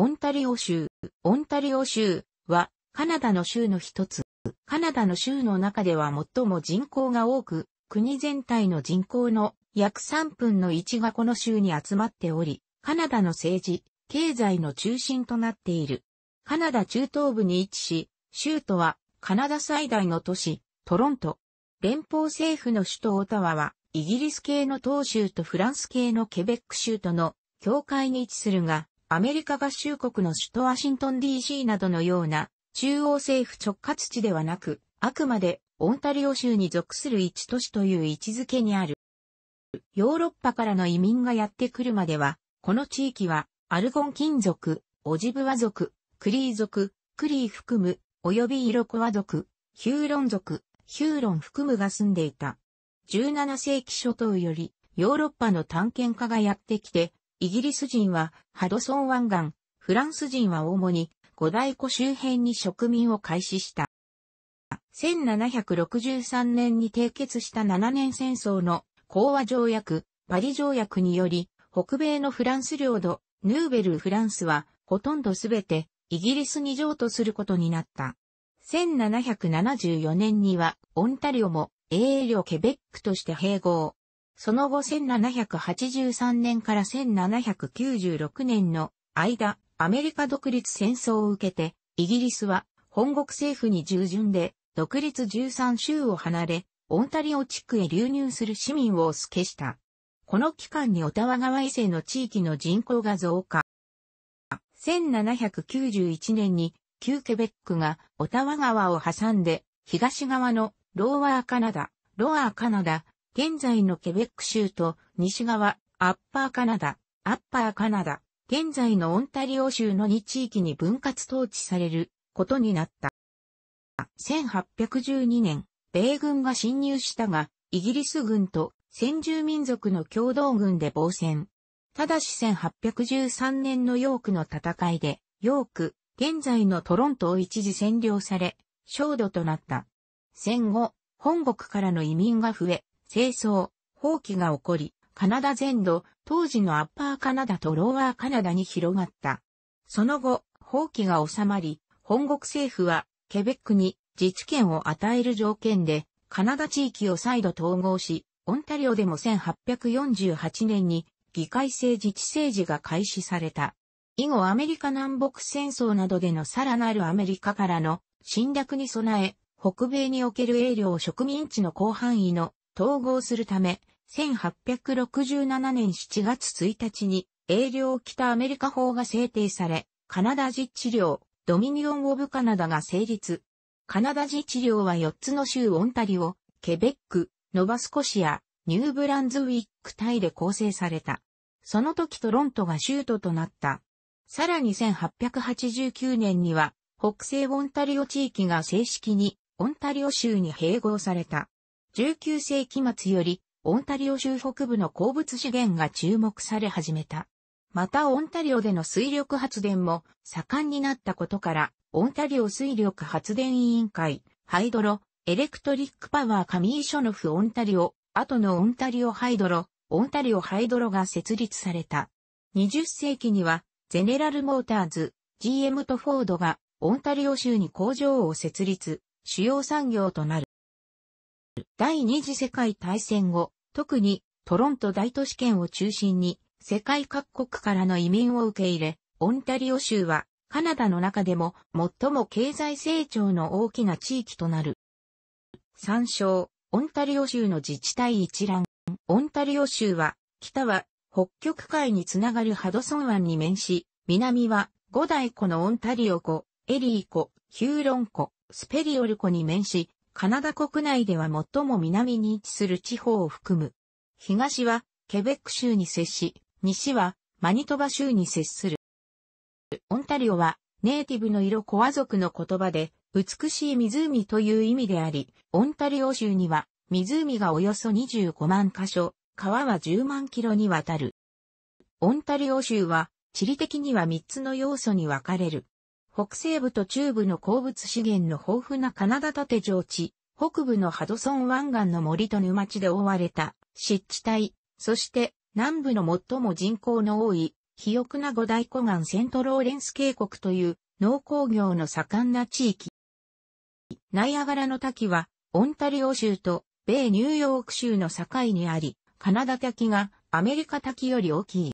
オンタリオ州。オンタリオ州はカナダの州の一つ。カナダの州の中では最も人口が多く、国全体の人口の約3分の1がこの州に集まっており、カナダの政治、経済の中心となっている。カナダ中東部に位置し、州都はカナダ最大の都市、トロント。連邦政府の首都オタワは、イギリス系の東州とフランス系のケベック州との境界に位置するが、アメリカ合衆国の首都ワシントン DC などのような中央政府直轄地ではなく、あくまでオンタリオ州に属する一都市という位置づけにある。ヨーロッパからの移民がやってくるまでは、この地域はアルゴン金属、オジブワ族、クリー族、クリー含む、及びイロコワ族、ヒューロン族、ヒューロン含むが住んでいた。17世紀初頭よりヨーロッパの探検家がやってきて、イギリス人はハドソン湾岸、フランス人は主に五大湖周辺に植民を開始した。1763年に締結した7年戦争の講和条約、パリ条約により、北米のフランス領土、ヌーベル・フランスは、ほとんどすべて、イギリスに譲渡することになった。1774年には、オンタリオも、英領ケベックとして併合。その後1783年から1796年の間、アメリカ独立戦争を受けて、イギリスは本国政府に従順で、独立13州を離れ、オンタリオ地区へ流入する市民を透けした。この期間にオタワ川以西の地域の人口が増加。1791年に旧ケベックがオタワ川を挟んで東側のローワーカナダ、ロアーカナダ、現在のケベック州と西側、アッパーカナダ、アッパーカナダ、現在のオンタリオ州の2地域に分割統治されることになった。1812年、米軍が侵入したが、イギリス軍と先住民族の共同軍で防戦。ただし1813年のヨークの戦いで、ヨーク、現在のトロントを一時占領され、焦土となった。戦後、本国からの移民が増え、清掃、放棄が起こり、カナダ全土、当時のアッパーカナダとローアーカナダに広がった。その後、放棄が収まり、本国政府は、ケベックに自治権を与える条件で、カナダ地域を再度統合し、オンタリオでも1848年に議会制自治政治が開始された。以後アメリカ南北戦争などでのさらなるアメリカからの侵略に備え、北米における英領植民地の広範囲の統合するため、1867年7月1日に、英領北アメリカ法が制定され、カナダ実地領、ドミニオン・オブ・カナダが成立。カナダ自治領は4つの州オンタリオ、ケベック、ノバスコシア、ニューブランズウィックタで構成された。その時トロントが州都となった。さらに1889年には、北西オンタリオ地域が正式にオンタリオ州に併合された。19世紀末より、オンタリオ州北部の鉱物資源が注目され始めた。またオンタリオでの水力発電も盛んになったことから、オンタリオ水力発電委員会、ハイドロ、エレクトリックパワーカミーショノフオンタリオ、後のオンタリオハイドロ、オンタリオハイドロが設立された。20世紀には、ゼネラルモーターズ、GM とフォードが、オンタリオ州に工場を設立、主要産業となる。第二次世界大戦後、特にトロント大都市圏を中心に世界各国からの移民を受け入れ、オンタリオ州はカナダの中でも最も経済成長の大きな地域となる。参照、オンタリオ州の自治体一覧。オンタリオ州は、北は北極海につながるハドソン湾に面し、南は五大湖のオンタリオ湖、エリー湖、ヒューロン湖、スペリオル湖に面し、カナダ国内では最も南に位置する地方を含む。東は、ケベック州に接し、西は、マニトバ州に接する。オンタリオは、ネイティブの色コア族の言葉で、美しい湖という意味であり、オンタリオ州には、湖がおよそ25万箇所、川は10万キロにわたる。オンタリオ州は、地理的には3つの要素に分かれる。北西部と中部の鉱物資源の豊富なカナダ縦上地、北部のハドソン湾岸の森と沼地で覆われた湿地帯、そして南部の最も人口の多い、肥沃な五大湖岸セントローレンス渓谷という農工業の盛んな地域。ナイアガラの滝は、オンタリオ州と米ニューヨーク州の境にあり、カナダ滝がアメリカ滝より大きい。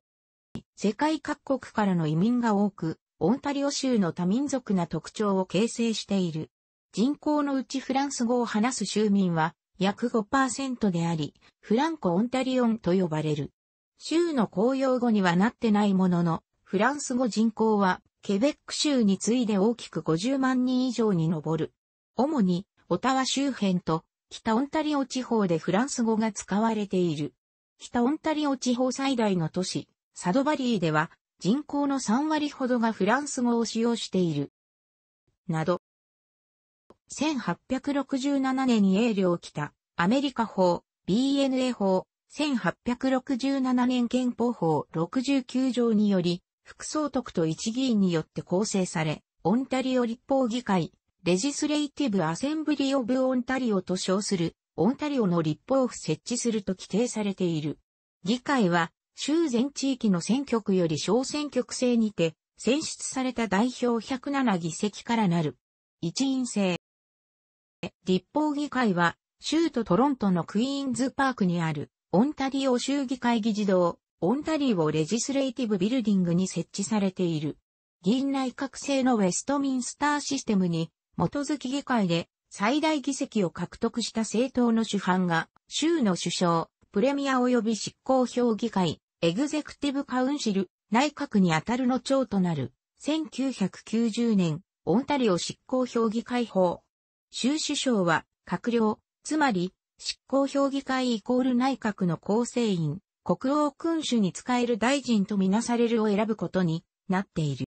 世界各国からの移民が多く、オンタリオ州の多民族な特徴を形成している。人口のうちフランス語を話す州民は約5%であり、フランコ・オンタリオンと呼ばれる。州の公用語にはなってないものの、フランス語人口はケベック州に次いで大きく50万人以上に上る。主に、オタワ周辺と北オンタリオ地方でフランス語が使われている。北オンタリオ地方最大の都市、サドバリーでは人口の3割ほどがフランス語を使用している。など。1867年に英領を来た、アメリカ法、BNA 法、1867年憲法法69条により、副総督と一議員によって構成され、オンタリオ立法議会、レジスレイティブ・アセンブリ・オブ・オンタリオと称する、オンタリオの立法府設置すると規定されている。議会は、州全地域の選挙区より小選挙区制にて、選出された代表107議席からなる。一員制。立法議会は、州都トロントのクイーンズパークにある、オンタリオ州議会議事堂、オンタリオレジスレイティブビルディングに設置されている。議院内閣制のウェストミンスターシステムに、基づき議会で最大議席を獲得した政党の主犯が、州の首相、プレミア及び執行評議会、エグゼクティブカウンシル、内閣にあたるの長となる、1990年、オンタリオ執行評議会法。州首相は、閣僚、つまり、執行評議会イコール内閣の構成員、国王君主に仕える大臣とみなされるを選ぶことになっている。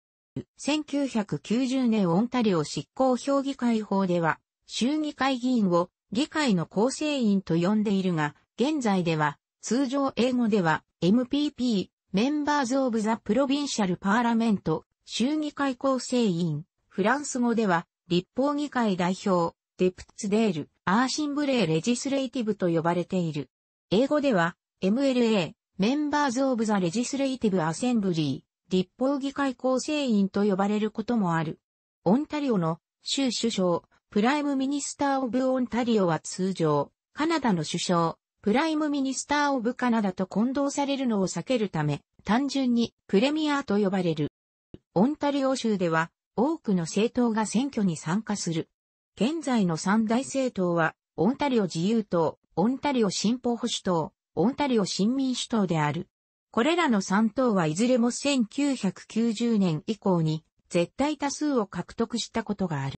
1990年オンタリオ執行評議会法では、衆議会議員を議会の構成員と呼んでいるが、現在では通常英語では MPP、Members of the Provincial Parliament、衆議会構成員、フランス語では立法議会代表、デプツデール、アーシンブレーレジスレイティブと呼ばれている。英語では MLA、Members of the Legislative Assembly、立法議会構成員と呼ばれることもある。オンタリオの州首相、プライムミニスター・オブ・オンタリオは通常、カナダの首相、プライムミニスター・オブ・カナダと混同されるのを避けるため、単純にプレミアと呼ばれる。オンタリオ州では、多くの政党が選挙に参加する。現在の三大政党は、オンタリオ自由党、オンタリオ新法保守党、オンタリオ新民主党である。これらの三党はいずれも1990年以降に絶対多数を獲得したことがある。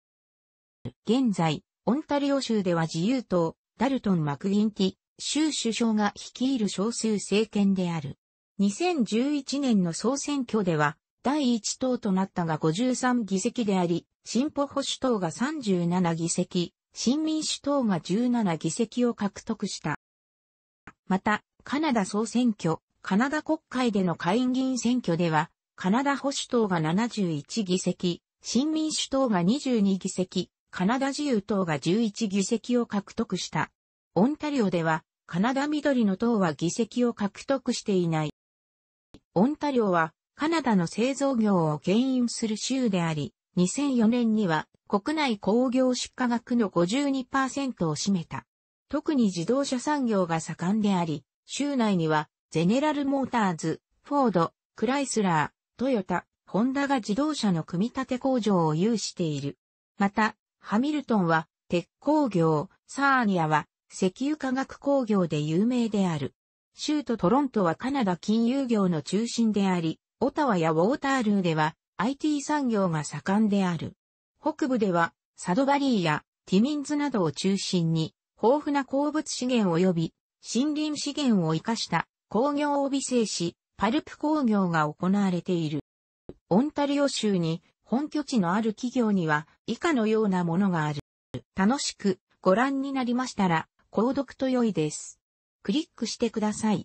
現在、オンタリオ州では自由党、ダルトン・マクギンティ、州首相が率いる少数政権である。2011年の総選挙では、第1党となったが53議席であり、進歩保守党が37議席、新民主党が17議席を獲得した。また、カナダ総選挙、カナダ国会での下院議員選挙では、カナダ保守党が71議席、新民主党が22議席、カナダ自由党が11議席を獲得した。オンタリオでは、カナダ緑の党は議席を獲得していない。オンタリオは、カナダの製造業を牽引する州であり、2004年には国内工業出荷額の52%を占めた。特に自動車産業が盛んであり、州内にはゼネラルモーターズ、フォード、クライスラー、トヨタ、ホンダが自動車の組み立て工場を有している。また、ハミルトンは鉄工業、サーニアは石油化学工業で有名である。州都トロントはカナダ金融業の中心であり、オタワやウォータールーでは IT 産業が盛んである。北部ではサドバリーやティミンズなどを中心に豊富な鉱物資源及び森林資源を活かした工業を微生し、パルプ工業が行われている。オンタリオ州に本拠地のある企業には以下のようなものがある。楽しくご覧になりましたら購読と良いです。クリックしてください。